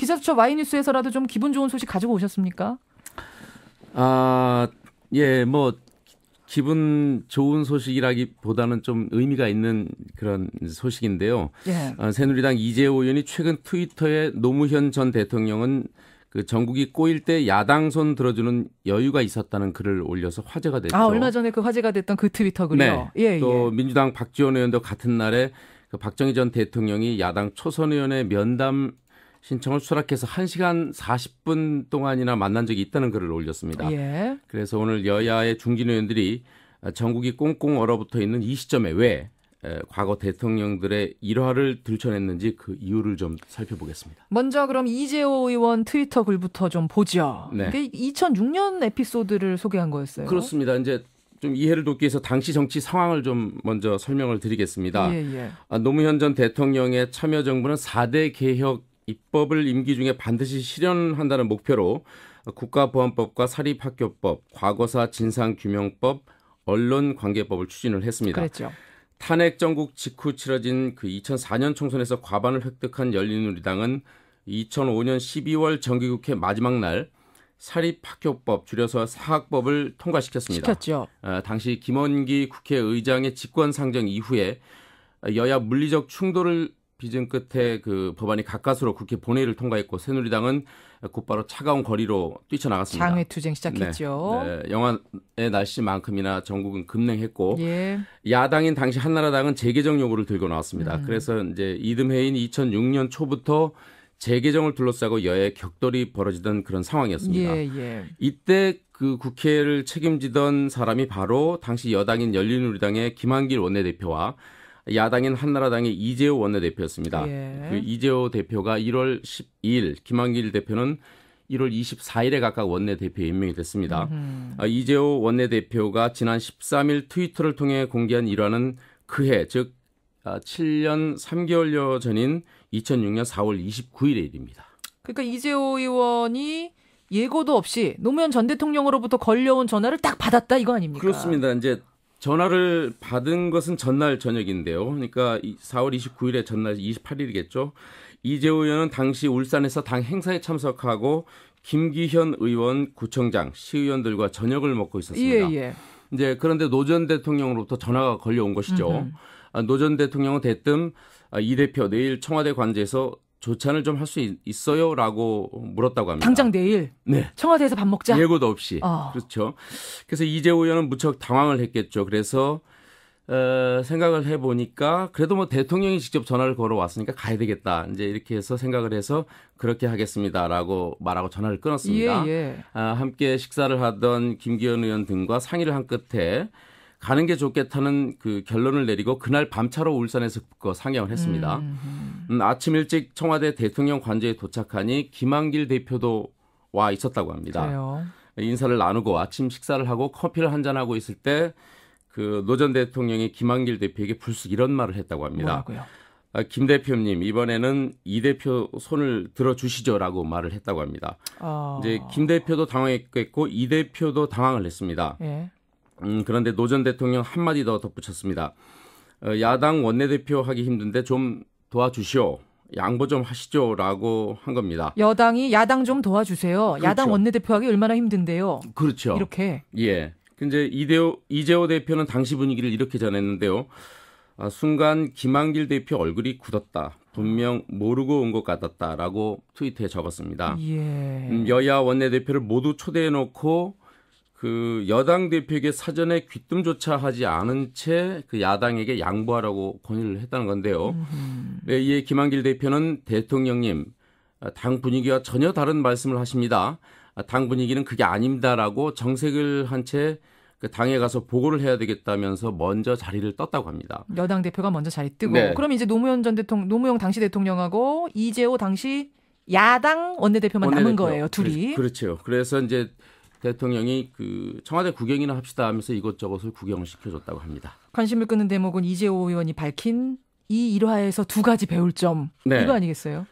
기자수첩 와이뉴스에서라도 좀 기분 좋은 소식 가지고 오셨습니까? 아, 예, 뭐 기분 좋은 소식이라기보다는 좀 의미가 있는 그런 소식인데요. 예. 아, 새누리당 이재호 의원이 최근 트위터에 노무현 전 대통령은 그 전국이 꼬일 때 야당 손 들어주는 여유가 있었다는 글을 올려서 화제가 됐죠. 아 얼마 전에 그 화제가 됐던 그 트위터 글이요. 네. 예, 예. 또 예. 민주당 박지원 의원도 같은 날에 그 박정희 전 대통령이 야당 초선 의원의 면담 신청을 수락해서 1시간 40분 동안이나 만난 적이 있다는 글을 올렸습니다. 예. 그래서 오늘 여야의 중진 의원들이 전국이 꽁꽁 얼어붙어 있는 이 시점에 왜 과거 대통령들의 일화를 들춰냈는지 그 이유를 좀 살펴보겠습니다. 먼저 그럼 이재호 의원 트위터 글부터 좀 보죠. 네. 2006년 에피소드를 소개한 거였어요. 그렇습니다. 이제 좀 이해를 돕기 위해서 당시 정치 상황을 좀 먼저 설명을 드리겠습니다. 예, 예. 아, 노무현 전 대통령의 참여정부는 4대 개혁 입법을 임기 중에 반드시 실현한다는 목표로 국가보안법과 사립학교법, 과거사 진상규명법, 언론관계법을 추진을 했습니다. 그랬죠. 탄핵 정국 직후 치러진 그 2004년 총선에서 과반을 획득한 열린우리당은 2005년 12월 정기국회 마지막 날 사립학교법 줄여서 사학법을 통과시켰습니다. 시켰죠. 아, 당시 김원기 국회의장의 직권 상정 이후에 여야 물리적 충돌을 비전 끝에 그 법안이 가까스로 국회 본회의를 통과했고 새누리당은 곧바로 차가운 거리로 뛰쳐나갔습니다. 장외 투쟁 시작했죠. 네, 네, 영화의 날씨만큼이나 전국은 급냉했고 예. 야당인 당시 한나라당은 재개정 요구를 들고 나왔습니다. 음. 그래서 이제 이듬해인 2006년 초부터 재개정을 둘러싸고 여야 격돌이 벌어지던 그런 상황이었습니다. 예, 예. 이때 그 국회를 책임지던 사람이 바로 당시 여당인 열린우리당의 김한길 원내대표와 야당인 한나라당의 이재호 원내대표였습니다. 예. 그 이재호 대표가 1월 12일, 김한길 대표는 1월 24일에 각각 원내대표에 임명이 됐습니다. 음. 이재호 원내대표가 지난 13일 트위터를 통해 공개한 일화는 그해 즉 7년 아, 3개월여 전인 2006년 4월 29일의 일입니다. 그러니까 이재호 의원이 예고도 없이 노무현 전 대통령으로부터 걸려온 전화를 딱 받았다 이거 아닙니까? 그렇습니다. 이제 전화를 받은 것은 전날 저녁인데요. 그러니까 4월 29일에 전날 28일이겠죠. 이재호 의원은 당시 울산에서 당 행사에 참석하고 김기현 의원, 구청장, 시의원들과 저녁을 먹고 있었습니다. 예, 예. 이제 그런데 노 전 대통령으로부터 전화가 걸려온 것이죠. 아, 노전 대통령은 대뜸 아, 이 대표 내일 청와대 관제에서 조찬을 좀 할 수 있어요? 라고 물었다고 합니다. 당장 내일 네. 청와대에서 밥 먹자. 예고도 없이. 어. 그렇죠. 그래서 이재호 의원은 무척 당황을 했겠죠. 그래서 어, 생각을 해보니까 그래도 뭐 대통령이 직접 전화를 걸어왔으니까 가야 되겠다. 이제 이렇게 해서 생각을 해서 그렇게 하겠습니다라고 말하고 전화를 끊었습니다. 예, 예. 아, 함께 식사를 하던 김기현 의원 등과 상의를 한 끝에 가는 게 좋겠다는 그 결론을 내리고 그날 밤차로 울산에서 그 상영을 했습니다. 음 음, 음, 음. 아침 일찍 청와대 대통령 관저에 도착하니 김한길 대표도 와 있었다고 합니다. 그래요. 인사를 나누고 아침 식사를 하고 커피를 한잔 하고 있을 때 그 노전 대통령이 김한길 대표에게 불쑥 이런 말을 했다고 합니다. 아, 김 대표님 이번에는 이 대표 손을 들어주시죠라고 말을 했다고 합니다. 어... 이제 김 대표도 당황했고이 대표도 당황을 했습니다. 예. 음, 그런데 노 전 대통령 한마디 더 덧붙였습니다. 어, 야당 원내대표 하기 힘든데 좀 도와주시오. 양보 좀 하시죠라고 한 겁니다. 여당이 야당 좀 도와주세요. 그렇죠. 야당 원내대표하기 얼마나 힘든데요. 그렇죠. 이렇게. 예. 근데 이대호 이재호 대표는 당시 분위기를 이렇게 전했는데요. 아, 순간 김한길 대표 얼굴이 굳었다. 분명 모르고 온 것 같았다라고 트위터에 적었습니다. 예. 음, 여야 원내대표를 모두 초대해 놓고 그 여당 대표에게 사전에 귀뜸조차 하지 않은 채 그 야당에게 양보하라고 권유를 했다는 건데요. 네, 이에 김한길 대표는 대통령님 당 분위기와 전혀 다른 말씀을 하십니다. 당 분위기는 그게 아닙니다라고 정색을 한채그 당에 가서 보고를 해야 되겠다면서 먼저 자리를 떴다고 합니다. 여당 대표가 먼저 자리 뜨고 네. 그럼 이제 노무현 전 대통령 노무현 당시 대통령하고 이재호 당시 야당 원내대표만 원내대표. 남은 거예요, 둘이. 그렇죠. 그래서 이제 대통령이 그 청와대 구경이나 합시다 하면서 이것저것을 구경을 시켜줬다고 합니다. 관심을 끄는 대목은 이재호 의원이 밝힌 이 일화에서 두 가지 배울 점 네. 이거 아니겠어요?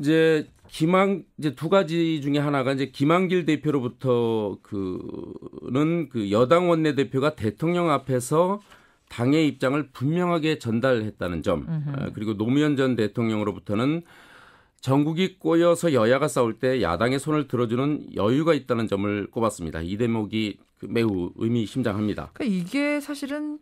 이제 김한 이제 두 가지 중에 하나가 이제 김한길 대표로부터 그는 그 여당 원내 대표가 대통령 앞에서 당의 입장을 분명하게 전달했다는 점, 음흠. 아, 그리고 노무현 전 대통령으로부터는 전국이 꼬여서 여야가 싸울 때 야당의 손을 들어주는 여유가 있다는 점을 꼽았습니다. 이 대목이 매우 의미심장합니다. 그러니까 이게 사실은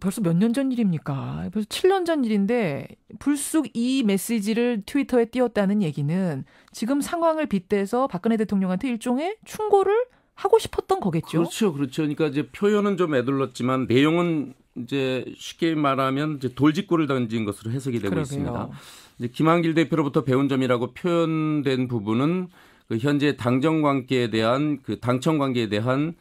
벌써 몇 년 전 일입니까? 벌써 7년 전 일인데 불쑥 이 메시지를 트위터에 띄웠다는 얘기는 지금 상황을 빗대서 박근혜 대통령한테 일종의 충고를 하고 싶었던 거겠죠. 그렇죠, 그렇죠. 그러니까 이제 표현은 좀 애둘렀지만 내용은 이제 쉽게 말하면 이제 돌직구를 던진 것으로 해석이 되고 그러게요. 있습니다. 이제 김한길 대표로부터 배운 점이라고 표현된 부분은 그 현재 당정 관계에 대한 그 당청 관계에 대한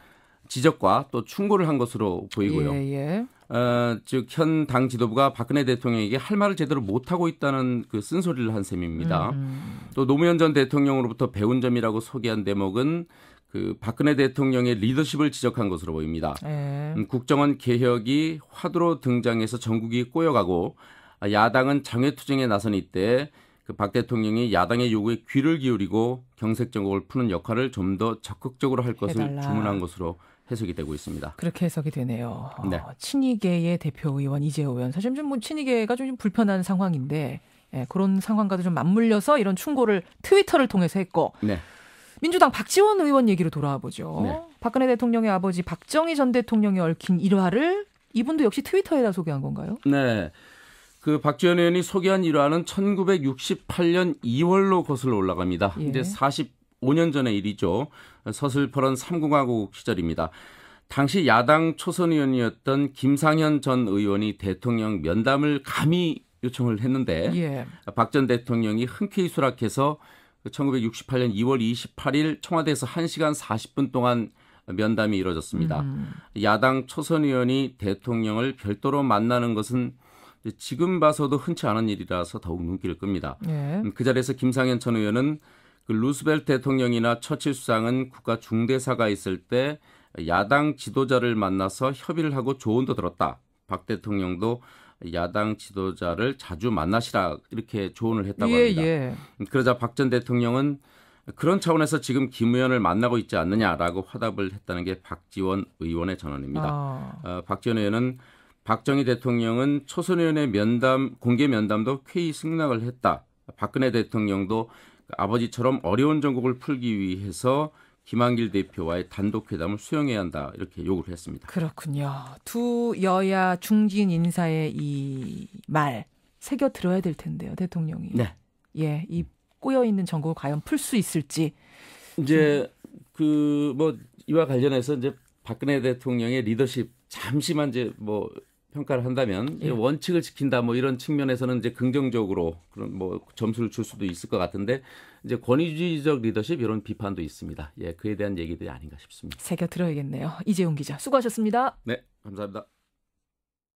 지적과 또 충고를 한 것으로 보이고요. 예, 예. 어, 즉현 당 지도부가 박근혜 대통령에게 할 말을 제대로 못 하고 있다는 그 쓴소리를 한 셈입니다. 음, 음. 또 노무현 전 대통령으로부터 배운 점이라고 소개한 대목은 그 박근혜 대통령의 리더십을 지적한 것으로 보입니다. 예. 음, 국정원 개혁이 화두로 등장해서 전국이 꼬여가고 아, 야당은 장외투쟁에 나선 이때 그 박 대통령이 야당의 요구에 귀를 기울이고 경색 정국을 푸는 역할을 좀 더 적극적으로 할 것을 해달라. 주문한 것으로 해석이 되고 있습니다. 그렇게 해석이 되네요. 네. 어, 친이계의 대표 의원 이재호 의원 사실 좀뭐 친이계가 좀 불편한 상황인데 예, 그런 상황과도 좀 맞물려서 이런 충고를 트위터를 통해서 했고 네. 민주당 박지원 의원 얘기로 돌아와 보죠. 네. 박근혜 대통령의 아버지 박정희 전 대통령이 얽힌 일화를 이분도 역시 트위터에다 소개한 건가요? 네. 그 박지원 의원이 소개한 일화는 1968년 2월로 거슬러 올라갑니다. 예. 이제 45년 전의 일이죠. 서슬퍼런 삼궁화국 시절입니다. 당시 야당 초선 의원이었던 김상현 전 의원이 대통령 면담을 감히 요청을 했는데 예. 박전 대통령이 흔쾌히 수락해서 1968년 2월 28일 청와대에서 1시간 40분 동안 면담이 이뤄졌습니다. 음. 야당 초선 의원이 대통령을 별도로 만나는 것은 지금 봐서도 흔치 않은 일이라서 더욱 눈길을끕니다 예. 음, 그 자리에서 김상현 전 의원은 그 루스벨트 대통령이나 처칠 수상은 국가 중대사가 있을 때 야당 지도자를 만나서 협의를 하고 조언도 들었다. 박 대통령도 야당 지도자를 자주 만나시라 이렇게 조언을 했다고 예, 합니다. 예. 음, 그러자 박 전 대통령은 그런 차원에서 지금 김 의원을 만나고 있지 않느냐라고 화답을 했다는 게 박지원 의원의 전언입니다. 아. 어, 박지원 의원은 박정희 대통령은 초선의원의 면담 공개 면담도 쾌히 승낙을 했다. 박근혜 대통령도 아버지처럼 어려운 전국을 풀기 위해서 김한길 대표와의 단독 회담을 수용해야 한다 이렇게 요구를 했습니다. 그렇군요. 두 여야 중진 인사의 이 말 새겨 들어야 될 텐데요, 대통령이. 네. 예, 이 꼬여 있는 전국을 과연 풀 수 있을지. 이제 그 뭐 이와 관련해서 이제 박근혜 대통령의 리더십 잠시만 이제 뭐 평가를 한다면 예. 원칙을 지킨다 뭐 이런 측면에서는 이제 긍정적으로 그런 뭐 점수를 줄 수도 있을 것 같은데 이제 권위주의적 리더십 이런 비판도 있습니다. 예, 그에 대한 얘기들이 아닌가 싶습니다. 새겨 들어야겠네요. 이재용 기자 수고하셨습니다. 네, 감사합니다.